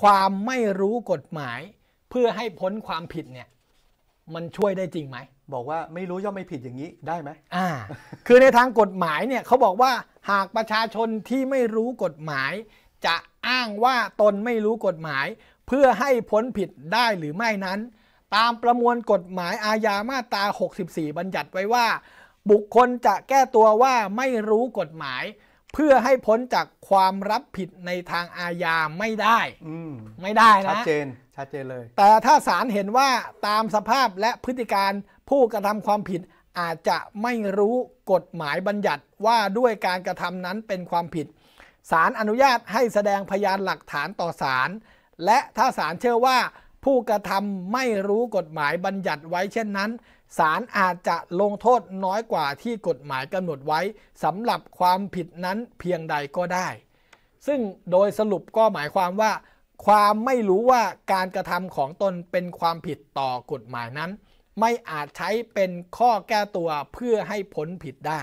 ความไม่รู้กฎหมายเพื่อให้พ้นความผิดเนี่ยมันช่วยได้จริงไหม บอกว่าไม่รู้ย่อมไม่ผิดอย่างนี้ได้ไหมอ่าคือในทางกฎหมายเนี่ยเขาบอกว่าหากประชาชนที่ไม่รู้กฎหมาย จะอ้างว่าตนไม่รู้กฎหมาย เพื่อให้พ้นผิดได้หรือไม่นั้น ตามประมวลกฎหมายอาญามาตรา64 บัญญัติไว้ว่า บุคคลจะแก้ตัวว่าไม่รู้กฎหมายเพื่อให้พ้นจากความรับผิดในทางอาญาไม่ได้ไม่ได้นะ ชัดเจน ชัดเจนเลย แต่ถ้าศาลเห็นว่าตามสภาพและพฤติการผู้กระทำความผิดอาจจะไม่รู้กฎหมายบัญญัติว่าด้วยการกระทำนั้นเป็นความผิด ศาลอนุญาตให้แสดงพยานหลักฐานต่อศาล และถ้าศาลเชื่อว่าผู้กระทำไม่รู้กฎหมายบัญญัติไว้เช่นนั้นศาลอาจจะลงโทษน้อยกว่าที่กฎหมายกำหนดไว้สำหรับความผิดนั้นเพียงใดก็ได้ ซึ่งโดยสรุปก็หมายความว่า ความไม่รู้ว่าการกระทำของตนเป็นความผิดต่อกฎหมายนั้น ไม่อาจใช้เป็นข้อแก้ตัวเพื่อให้พ้นผิดได้